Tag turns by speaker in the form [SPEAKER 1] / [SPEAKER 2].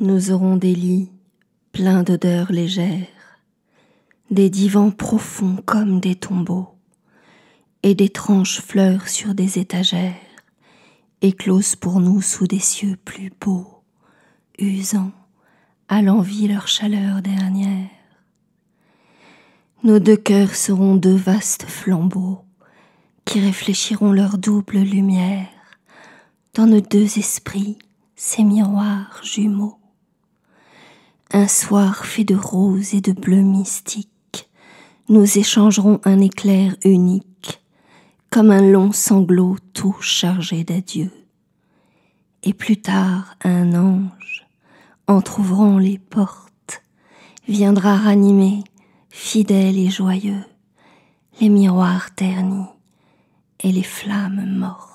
[SPEAKER 1] Nous aurons des lits pleins d'odeurs légères, des divans profonds comme des tombeaux, et d'étranges fleurs sur des étagères, écloses pour nous sous des cieux plus beaux, usant à l'envie leur chaleur dernière. Nos deux cœurs seront deux vastes flambeaux qui réfléchiront leur double lumière dans nos deux esprits, ces miroirs jumeaux. Un soir fait de roses et de bleu mystique, nous échangerons un éclair unique, comme un long sanglot tout chargé d'adieu. Et plus tard, un ange, entr'ouvrant les portes, viendra ranimer, fidèle et joyeux, les miroirs ternis et les flammes mortes.